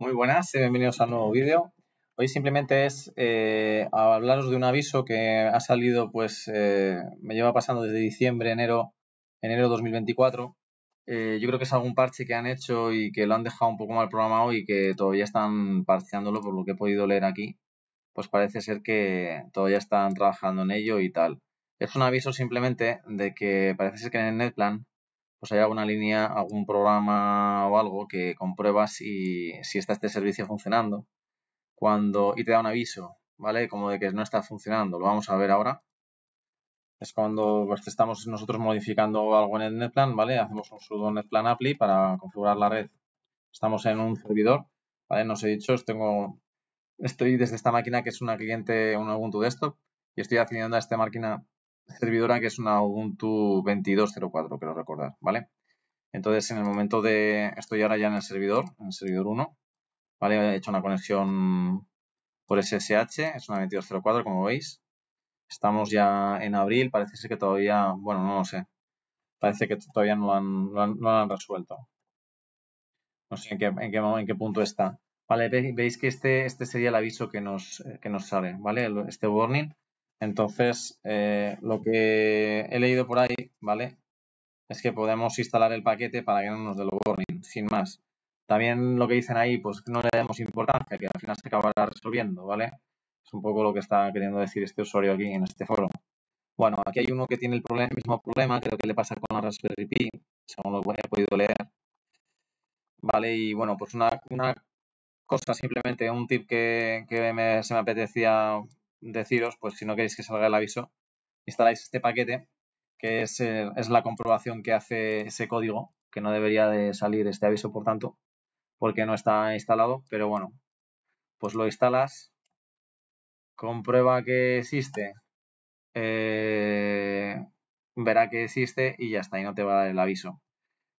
Muy buenas y bienvenidos al nuevo vídeo. Hoy simplemente es eh, hablaros de un aviso que ha salido, pues eh, me lleva pasando desde diciembre, enero, enero 2024. Eh, yo creo que es algún parche que han hecho y que lo han dejado un poco mal programado y que todavía están parcheándolo por lo que he podido leer aquí. Pues parece ser que todavía están trabajando en ello y tal. Es un aviso simplemente de que parece ser que en el Netplan pues hay alguna línea, algún programa o algo que comprueba si, si está este servicio funcionando cuando y te da un aviso, ¿vale? Como de que no está funcionando. Lo vamos a ver ahora. Es cuando pues, estamos nosotros modificando algo en el NetPlan, ¿vale? Hacemos un sudo NetPlan Apply para configurar la red. Estamos en un servidor, ¿vale? No os he dicho, tengo, estoy desde esta máquina que es una cliente, un Ubuntu Desktop, y estoy accediendo a esta máquina servidora que es una Ubuntu 22.04, quiero recordar, ¿vale? Entonces, en el momento de... Estoy ahora ya en el servidor, en el servidor 1, ¿vale? He hecho una conexión por SSH, es una 22.04, como veis. Estamos ya en abril, parece que todavía... Bueno, no lo sé. Parece que todavía no lo han, resuelto. No sé en qué, punto está. Vale, veis que este, este sería el aviso que nos, que nos sale, ¿vale? Este warning entonces, eh, lo que he leído por ahí, ¿vale? Es que podemos instalar el paquete para que no nos dé lo sin más. También lo que dicen ahí, pues no le demos importancia, que al final se acabará resolviendo, ¿vale? Es un poco lo que está queriendo decir este usuario aquí en este foro. Bueno, aquí hay uno que tiene el, problema, mismo problema, creo que le pasa con la Raspberry Pi, según lo que he podido leer. Vale, y bueno, pues una, cosa, simplemente un tip que, que me, se me apetecía deciros, pues si no queréis que salga el aviso, instaláis este paquete, que es, la comprobación que hace ese código, que no debería de salir este aviso, por tanto, porque no está instalado, pero bueno, pues lo instalas, comprueba que existe, eh, verá que existe y ya está, y no te va a dar el aviso.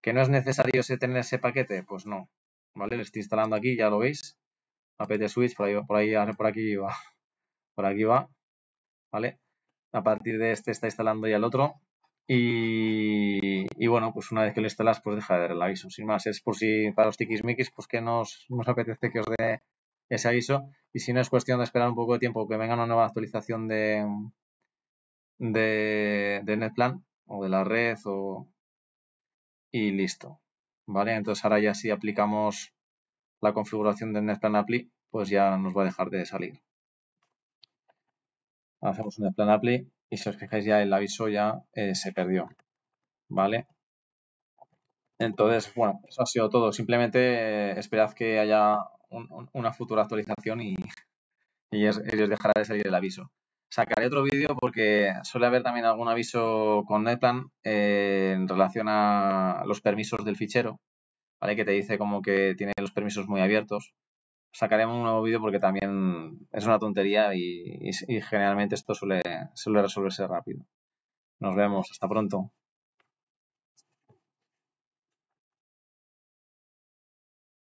¿Que no es necesario tener ese paquete? Pues no, ¿vale? Lo estoy instalando aquí, ya lo veis, apt switch, por ahí, por, ahí, por aquí va por aquí va, ¿vale? A partir de este está instalando ya el otro y, y bueno, pues una vez que lo instalas, pues deja de dar el aviso. Sin más, es por si para los tiquismiquis, pues que nos, apetece que os dé ese aviso. Y si no es cuestión de esperar un poco de tiempo que venga una nueva actualización de, de, de Netplan o de la red o, y listo. ¿Vale? Entonces ahora ya si aplicamos la configuración de Netplan Apply, pues ya nos va a dejar de salir hacemos un plan apply y si os fijáis ya el aviso ya eh, se perdió, ¿vale? Entonces, bueno, eso ha sido todo. Simplemente eh, esperad que haya una futura actualización y, ellos dejará de salir el aviso. Sacaré otro vídeo porque suele haber también algún aviso con Netplan eh, en relación a los permisos del fichero, ¿vale? Que te dice como que tiene los permisos muy abiertos sacaremos un nuevo vídeo porque también es una tontería y, generalmente esto suele, suele resolverse rápido. Nos vemos, hasta pronto.